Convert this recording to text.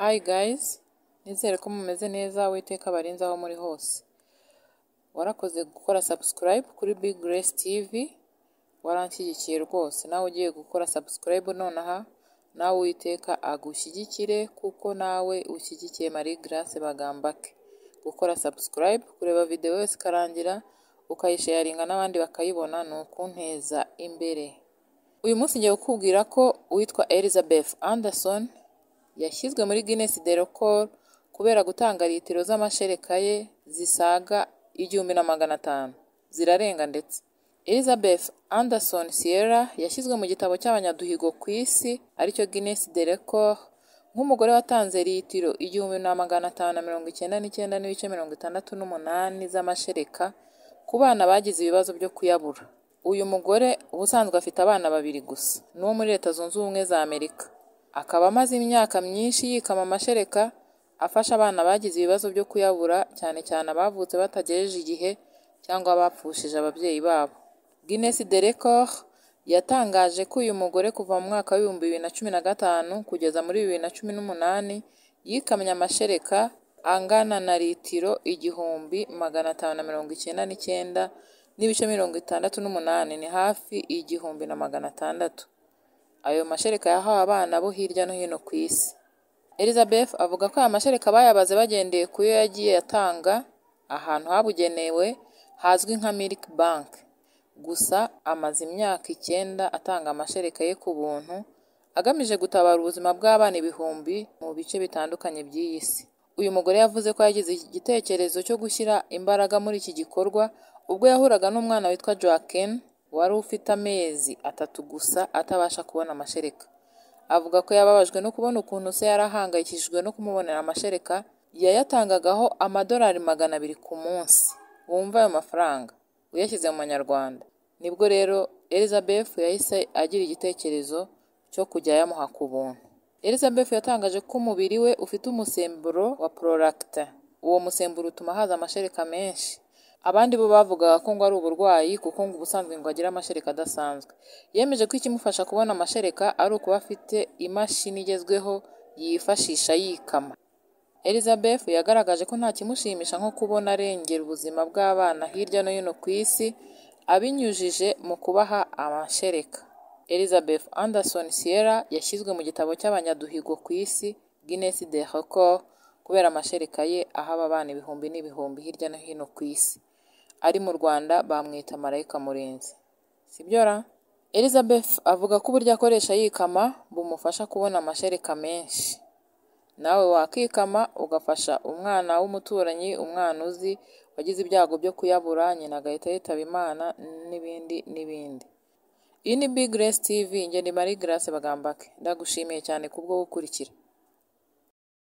Hi guys, nizere ko mumeze neza witeka abarinzi aho muri hose. Warakoze gukora subscribe kuri Big Grace TV, waranshyigikiye rwose. Nawe ugiye gukora subscribe nonaha, nawe uwiteka agushyigikire kuko nawe ushyigikiye Marie Grace Bagambake. Gukora subscribe, kureba video yose ikarangira, ukayisharinga n'abandi bakayibona ni ukunteza imbere. Uyu munsi ngiye kukubwira ko uwitwa Elizabeth Anderson yashyizwe muri Guinness de Record kubera gutanga litiro z'amashereka ye zisaga igihumbi na magana atanu zirarenga ndetse Elizabeth Anderson Sierra yashyizwe mu gitabo cy'abanyaduhigo ku isi aricyo Guinness de Record nk'umugore watanze litiro igihumbi na magana atanu na mirongo icyenda n'icyenda n'ibice mirongo itandatu n'umunani z'amashereka ku bana bagize ibibazo byo kuyabura uyu mugore ubusanzwe afite abana babiri gusa n'uwo muri leta zunze ubumwe za amerika akaba amaze imyaka myinshi yikama amashereka afasha abana bagize ibibazo byo kuyabura cyane cyane abavutse batagejeje igihe cyangwa abapfushije ababyeyi babo. Guinness de Records yatangaje ko uyu mugore kuva mu mwaka w'ibihumbi bibiri na cumi na gatanu kugeza muri bibiri na cumi n'umunani yikamye amashereka angana na litiro igihumbi magana atanu na mirongo icyenda n'icyenda n'ibice mirongo itandatu n'umunani, ni hafi igihumbi na magana atandatu. Ayo mashereka yahawe abana bo hirya no hino ku isi. Elizabeth avuga ko aya mashereka bayabaze bagendeye ku yo yagiye atanga ahantu habugenewe hazwi nka milk bank. Gusa amaze imyaka icyenda atanga amashereka ye ku buntu, agamije gutabara ubuzima bw'abana ibihumbi mu bice bitandukanye by'iyi si. Uyu mugore yavuze ko yagize igitekerezo cyo gushyira imbaraga muri iki gikorwa ubwo yahuraga n'umwana witwa Joaquin wari ufite amezi atatu gusa atabasha kubona amashereka avuga ko yababajwe no kubona ukuntu se yari ahangayikishijwe no kumubonera amashereka yayatangagaho amadolari magana abiri ku munsi wumva ayo mafaranga uyashyize mu manyarwanda nibwo rero elizabeth yahise agira igitekerezo cyo kujya yamuha ku buntu elizabeth yatangaje ko umubiri we ufite umusemburo wa prolacta uwo musemburo utuma haza amashereka menshi Abandi bo bavugaga ko ngo ari uburwayi kuko ngo ubusanzwe ngo agira amashereka adasanzwe. Yemeje ko ikimufasha kubona amashereka ari ukuba afite imashini igezweho yifashisha yikama. Elizabeth yagaragaje ko nta kimushimisha nko kubona arengera ubuzima bw'abana hirya no hino ku isi, abinyujije mu kubaha amashereka. Elizabeth Anderson Sierra yashyizwe mu gitabo cy'abanyaduhigo ku isi Guinness des Records kubera amashereka ye ahaba abana ibihumbi n'ibihumbi hirya no hino ku isi. ari mu Rwanda bamwita Marayika Murinzi sibyo ra Elizabeth avuga ko uburyo akoresha yikama bumufasha kubona amashereka menshi nawe wakikama ugafasha umwana w'umuturanyi umwana uzi wagize ibyago byo kuyabura nyina agahita yitaba imana n'ibindi n'ibindi iyi ni big grace tv ngeni marie grace bagambake ndagushimiye cyane kubwo gukurikira